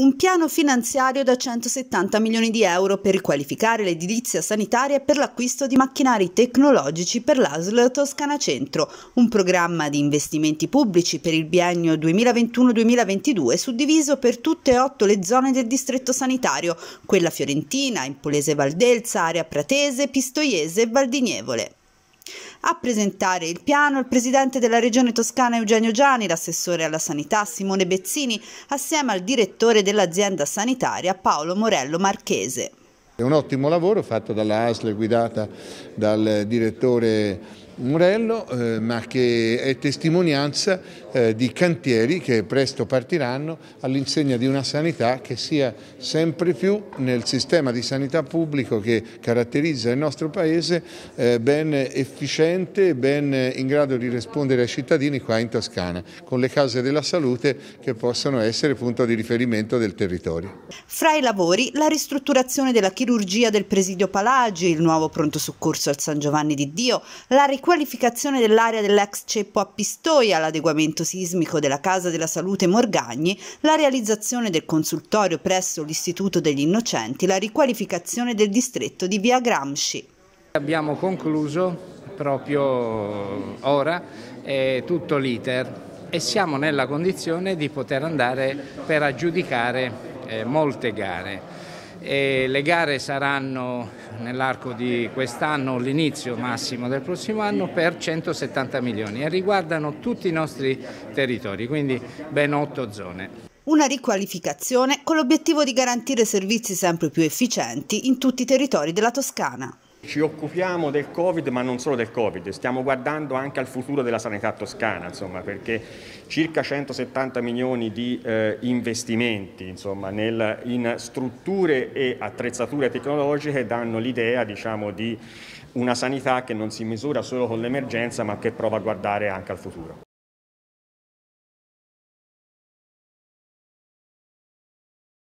un piano finanziario da 170 milioni di euro per riqualificare l'edilizia sanitaria e per l'acquisto di macchinari tecnologici per l'ASL Toscana Centro, un programma di investimenti pubblici per il biennio 2021-2022 suddiviso per tutte e otto le zone del distretto sanitario, quella fiorentina, Impolese Valdelsa, area pratese, Pistoiese e Valdignevole. A presentare il piano il presidente della regione toscana Eugenio Giani, l'assessore alla sanità Simone Bezzini, assieme al direttore dell'azienda sanitaria Paolo Morello Marchese. È un ottimo lavoro fatto dalla ASL guidata dal direttore Murello, eh, ma che è testimonianza eh, di cantieri che presto partiranno all'insegna di una sanità che sia sempre più nel sistema di sanità pubblico che caratterizza il nostro Paese eh, ben efficiente, e ben in grado di rispondere ai cittadini qua in Toscana, con le case della salute che possono essere punto di riferimento del territorio. Fra i lavori la ristrutturazione della chirurgia del Presidio Palagi, il nuovo pronto soccorso al San Giovanni di Dio, la riqualificazione riqualificazione dell'area dell'ex ceppo a Pistoia, l'adeguamento sismico della Casa della Salute Morgagni, la realizzazione del consultorio presso l'Istituto degli Innocenti, la riqualificazione del distretto di Via Gramsci. Abbiamo concluso proprio ora eh, tutto l'iter e siamo nella condizione di poter andare per aggiudicare eh, molte gare. E le gare saranno nell'arco di quest'anno, l'inizio massimo del prossimo anno, per 170 milioni e riguardano tutti i nostri territori, quindi ben 8 zone. Una riqualificazione con l'obiettivo di garantire servizi sempre più efficienti in tutti i territori della Toscana ci occupiamo del Covid, ma non solo del Covid, stiamo guardando anche al futuro della sanità toscana, insomma, perché circa 170 milioni di eh, investimenti insomma, nel, in strutture e attrezzature tecnologiche danno l'idea diciamo, di una sanità che non si misura solo con l'emergenza, ma che prova a guardare anche al futuro.